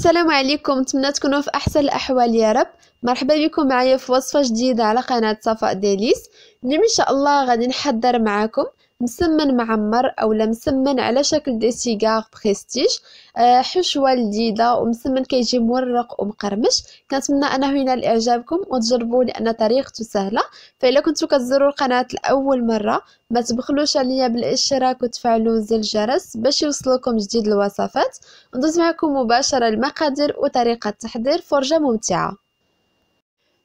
السلام عليكم نتمنى تكونوا في احسن الاحوال يا رب مرحبا بكم معايا في وصفه جديده على قناه صفاء ديليس اليوم ان شاء الله غادي نحضر معاكم مسمن معمر اولا مسمن على شكل دي سيغار بريستيج حشوه آه، لذيذه ومسمن كيجي مورق ومقرمش كنتمنى انه ينال اعجابكم وتجربوه لان طريقته سهله فالا كنتو كتزوروا القناه لاول مره ما تبخلوش عليا بالاشتراك وتفعلوا زر الجرس باش يوصلكم جديد الوصفات ندوز معكم مباشره المقادير وطريقه التحضير فرجه ممتعه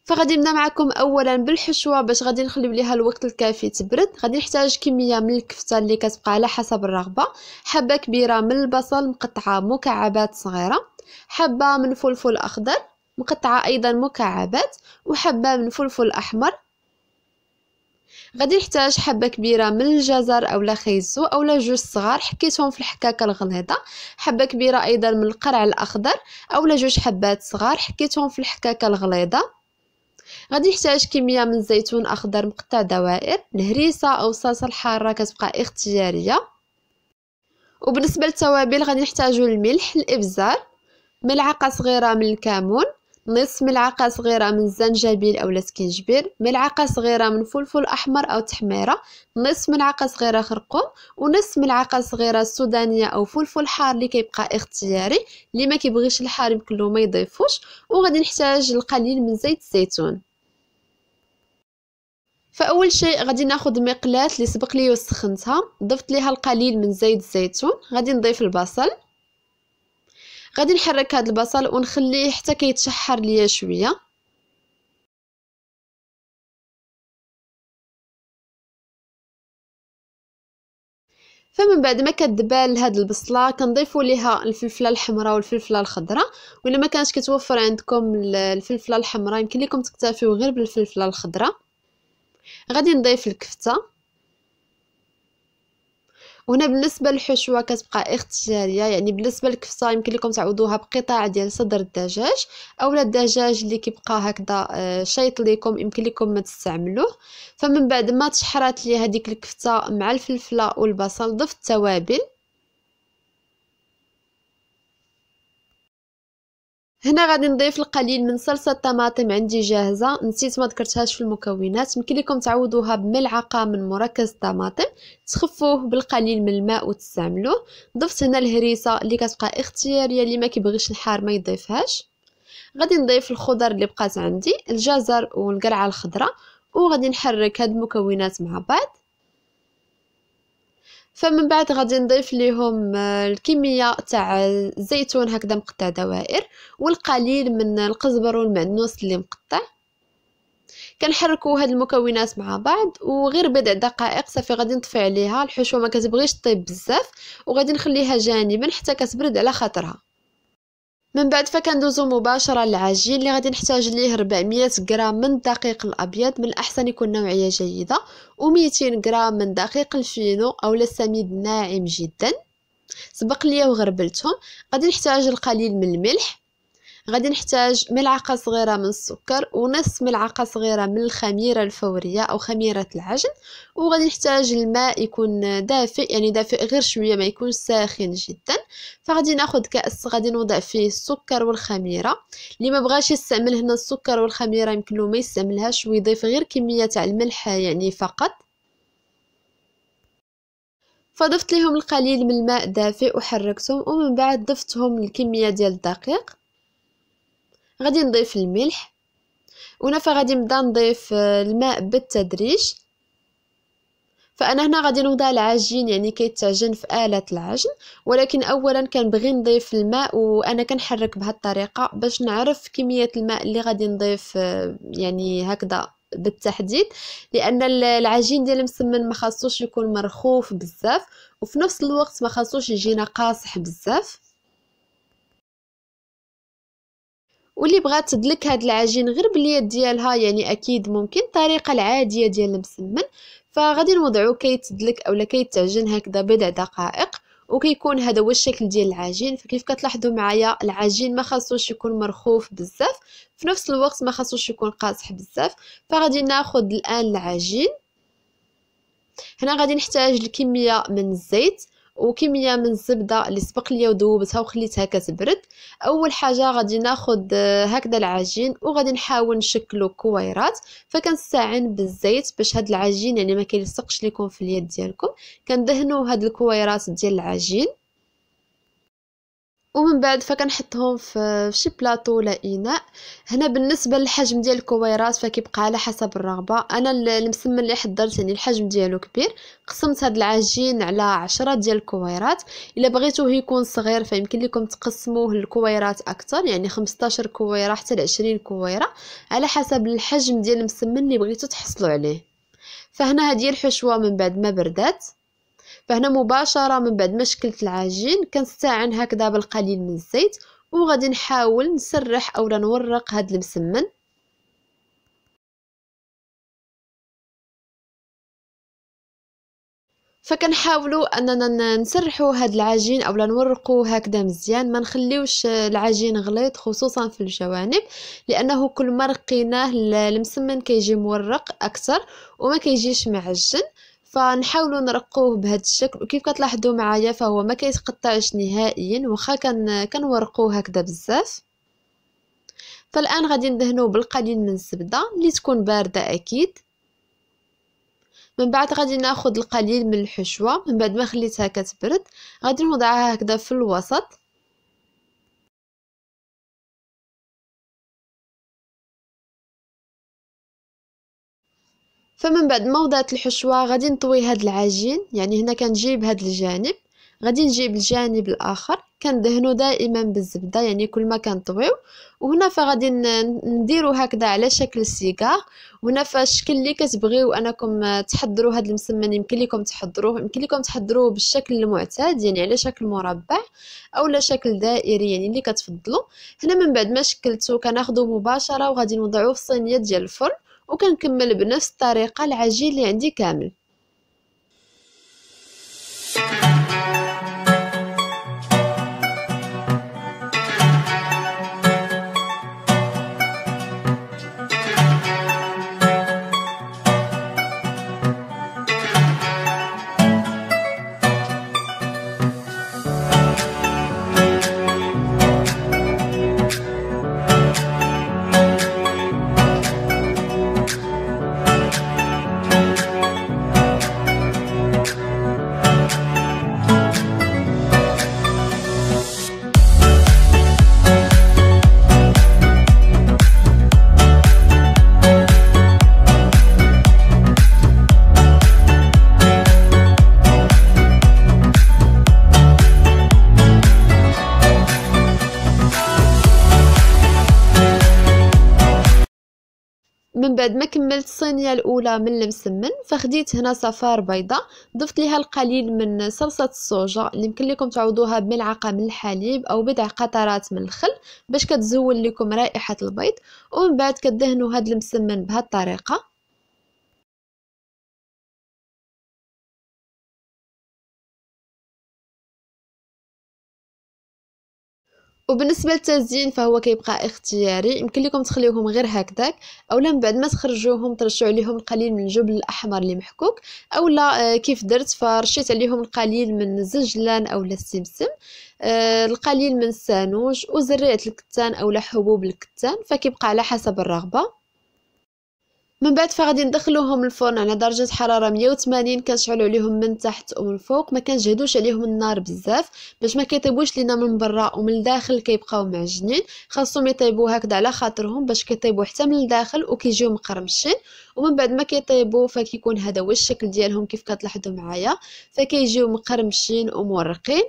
فغادي نبدا معكم اولا بالحشوه باش غادي نخليو ليها الوقت الكافي تبرد غادي نحتاج كميه من الكفته اللي كتبقى على حسب الرغبه حبه كبيره من البصل مقطعه مكعبات صغيره حبه من فلفل اخضر مقطعه ايضا مكعبات وحبه من فلفل احمر غادي نحتاج حبه كبيره من الجزر اولا خيزو اولا جوج صغار حكيتهم في الحكاكه الغليظه حبه كبيره ايضا من القرع الاخضر اولا جوج حبات صغار حكيتهم في الحكاكه الغليظه غادي نحتاج كميه من الزيتون اخضر مقطع دوائر الهريسه او الصلصه الحاره كتبقى اختياريه وبالنسبه للتوابل غادي نحتاجو الملح الابزار ملعقه صغيره من الكمون نصف ملعقة صغيرة من الزنجبيل أو سكنجبير ملعقة صغيرة من فلفل أحمر أو تحميرة نصف ملعقة صغيرة خرقوم ونصف ملعقة صغيرة سودانية أو فلفل حار اللي كيبقى اختياري اللي ما كيبغيش الحار يمكن له ما يضيفوش وغادي نحتاج القليل من زيت الزيتون فاول شيء غادي ناخذ مقلاه اللي سبق لي وسخنتها ضفت ليها القليل من زيت الزيتون غادي نضيف البصل غادي نحرك هذا البصل ونخليه حتى كيتشحر ليا شويه فمن بعد ما كتبال هاد البصله كنضيفوا ليها الفلفله الحمراء والفلفله الخضراء ولا ما كانش كتوفر عندكم الفلفله الحمراء يمكن لكم تكتفيو غير بالفلفله الخضراء غادي نضيف الكفته وهنا بالنسبه للحشوه كتبقى اختياريه يعني بالنسبه للكفته يمكن لكم تعوضوها بقطع ديال صدر الدجاج اولا الدجاج اللي كيبقى هكذا آه، شيط ليكم يمكن لكم ما تستعملوه فمن بعد ما تشحرات لي هذيك الكفته مع الفلفله والبصل ضفت توابل هنا غادي نضيف القليل من صلصه الطماطم عندي جاهزه نسيت ما ذكرتهاش في المكونات يمكن لكم تعوضوها بملعقه من مركز الطماطم تخفوه بالقليل من الماء وتستعملوه ضفت هنا الهريسه اللي كتبقى اختياريه اللي ما كيبغيش الحار ما يضيفهاش غادي نضيف الخضر اللي بقات عندي الجزر والقرعه الخضراء وغادي نحرك هاد المكونات مع بعض فمن بعد غادي نضيف ليهم آه، الكميه تاع الزيتون هكذا مقطع دوائر والقليل من القزبر والمعدنوس اللي مقطع كنحركوا هاد المكونات مع بعض وغير بضع دقائق صافي غادي نطفي عليها الحشوه ما كتبغيش طيب بزاف وغادي نخليها جانبا حتى كتبرد على خاطرها من بعد فكندوزو مباشره للعجين اللي غادي نحتاج ليه 400 غرام من الدقيق الابيض من الاحسن يكون نوعيه جيده و200 غرام من دقيق الفينو اولا السميد ناعم جدا سبق ليا وغربلتهم غادي نحتاج القليل من الملح غادي نحتاج ملعقه صغيره من السكر ونص ملعقه صغيره من الخميره الفوريه او خميره العجن وغادي نحتاج الماء يكون دافئ يعني دافئ غير شويه ما يكون ساخن جدا فغادي ناخذ كاس غادي نوضع فيه السكر والخميره اللي ما بغاش يستعمل هنا السكر والخميره يمكن له ما يستعملهاش ويضيف غير كميه تاع الملح يعني فقط فضفت لهم القليل من الماء دافئ وحركتهم ومن بعد ضفتهم الكميه ديال الدقيق غادي نضيف الملح ونفا غادي نبدا نضيف آه، الماء بالتدريج فانا هنا غادي نوضع العجين يعني كيتعجن في اله العجن ولكن اولا كنبغي نضيف الماء وانا كنحرك بهذه الطريقه باش نعرف كميه الماء اللي غادي نضيف آه، يعني هكذا بالتحديد لان العجين ديال المسمن ما خاصوش يكون مرخوف بزاف وفي نفس الوقت ما خاصوش يجينا قاصح بزاف واللي بغات تدلك هاد العجين غير باليد ديالها يعني اكيد ممكن الطريقه العاديه ديال المسمن فغادي نوضعو كيتدلك اولا كيتعجن هكذا بضع دقائق وكيكون هذا هو الشكل ديال العجين فكيف كتلاحظوا معايا العجين ما خاصوش يكون مرخوف بزاف في نفس الوقت ما خاصوش يكون قاصح بزاف فغادي ناخذ الان العجين هنا غادي نحتاج الكميه من الزيت وكميه من الزبده اللي سبق ليا وذوبتها وخليتها كتبرد اول حاجه غادي ناخد آه، هكذا العجين وغادي نحاول نشكلو كويرات فكنستعين بالزيت باش هاد العجين يعني ما كيلصقش ليكم في اليد ديالكم كندهنوا هاد الكويرات ديال العجين ومن بعد فكنحطهم في شي بلاطو ولا اناء هنا بالنسبه للحجم ديال الكويرات فكيبقى على حسب الرغبه انا المسمن اللي حضرت يعني الحجم ديالو كبير قسمت هاد العجين على عشرة ديال الكويرات الا بغيتوه يكون صغير فيمكن لكم تقسموه للكويرات اكثر يعني 15 كويره حتى ل 20 كويره على حسب الحجم ديال المسمن اللي بغيتو تحصلوا عليه فهنا هذه الحشوه من بعد ما بردات فهنا مباشره من بعد ما شكلت العجين كنستعن هكذا بالقليل من الزيت وغادي نحاول نسرح اولا نورق هاد المسمن فكنحاولوا اننا نسرحوا هاد العجين اولا نورقوا هكذا مزيان ما نخليوش العجين غليظ خصوصا في الجوانب لانه كل ما رقيناه المسمن كيجي مورق اكثر وما كيجيش معجن فنحاولوا نرقوه بهذا الشكل وكيف كتلاحظوا معايا فهو ما كيتقطعش نهائيا واخا كنورقوه هكذا بزاف فالان غادي ندهنوه بالقليل من الزبده اللي تكون بارده اكيد من بعد غادي ناخذ القليل من الحشوه من بعد ما خليتها كتبرد غادي نوضعها هكذا في الوسط فمن بعد ما وضعت الحشوه غادي نطوي هاد العجين يعني هنا كنجيب هاد الجانب غادي نجيب الجانب الاخر كندهنو دائما بالزبده يعني كل ما كنطويو وهنا فغادي نديرو هكذا على شكل سيجار وهنا فالشكل اللي كتبغيو انكم تحضروا هاد المسمن يمكن لكم تحضروه يمكن لكم تحضروه بالشكل المعتاد يعني على شكل مربع اولا شكل دائري يعني اللي كتفضلوا هنا من بعد ما شكلته كناخدو مباشره وغادي نوضعوه في صينيه ديال الفرن وكنكمل بنفس الطريقه العجين اللي عندي كامل من بعد ما كملت الصينيه الاولى من المسمن فخديت هنا صفار بيضاء ضفت لها القليل من صلصه الصوجه اللي يمكن لكم تعوضوها بملعقه من الحليب او بضع قطرات من الخل باش كتزول لكم رائحه البيض ومن بعد كدهنوا هذا المسمن بهذه الطريقه وبالنسبه للتزيين فهو كيبقى اختياري يمكن لكم تخليوهم غير هكذاك اولا من بعد ما تخرجوهم ترشعوا عليهم القليل من الجبن الاحمر اللي محكوك اولا آه، كيف درت فرشيت عليهم القليل من الزنجلان او السمسم آه، القليل من السانوج وزريعه الكتان او حبوب الكتان فكيبقى على حسب الرغبه من بعد فغادي ندخلوهم الفرن على درجه حراره 180 كنشعلو عليهم من تحت ومن فوق ما كنجهدوش عليهم النار بزاف باش ما كيطيبوش لينا من برا ومن الداخل كيبقاو معجنين خاصهم يطيبو هكذا على خاطرهم باش كيطيبو حتى من الداخل وكيجيو مقرمشين ومن بعد ما فكيكون هذا هو الشكل ديالهم كيف كتلاحظوا معايا فكيجيو مقرمشين ومورقين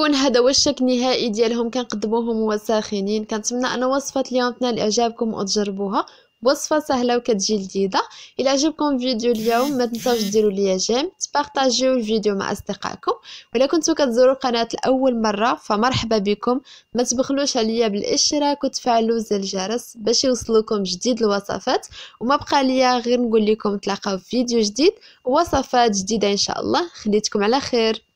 يكون هذا هو الشك النهائي ديالهم كنقدموهم وساخنين كنتمنى انا وصفات اليوم تنال اعجابكم وتجربوها وصفه سهله وكتجي لذيذه الا عجبكم فيديو اليوم ما تنساوش ديروا ليا جيم تبارطاجيو الفيديو مع اصدقائكم ولا كنتو كتزوروا قناه لاول مره فمرحبا بكم ما تبخلوش عليا بالاشتراك وتفعلوا زر الجرس باش يوصلوكم جديد الوصفات وما بقى ليا غير نقول لكم تلاقاو في فيديو جديد ووصفات جديده ان شاء الله خليتكم على خير